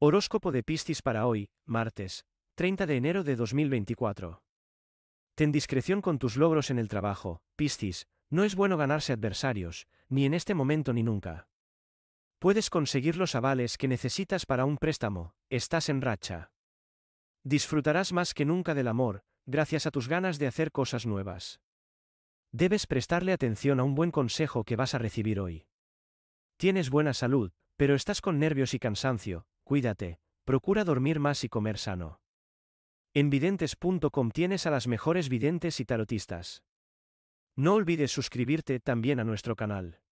Horóscopo de Piscis para hoy, martes, 30 de enero de 2024. Ten discreción con tus logros en el trabajo, Piscis, no es bueno ganarse adversarios, ni en este momento ni nunca. Puedes conseguir los avales que necesitas para un préstamo, estás en racha. Disfrutarás más que nunca del amor, gracias a tus ganas de hacer cosas nuevas. Debes prestarle atención a un buen consejo que vas a recibir hoy. Tienes buena salud, pero estás con nervios y cansancio, cuídate, procura dormir más y comer sano. En videntes.com tienes a las mejores videntes y tarotistas. No olvides suscribirte también a nuestro canal.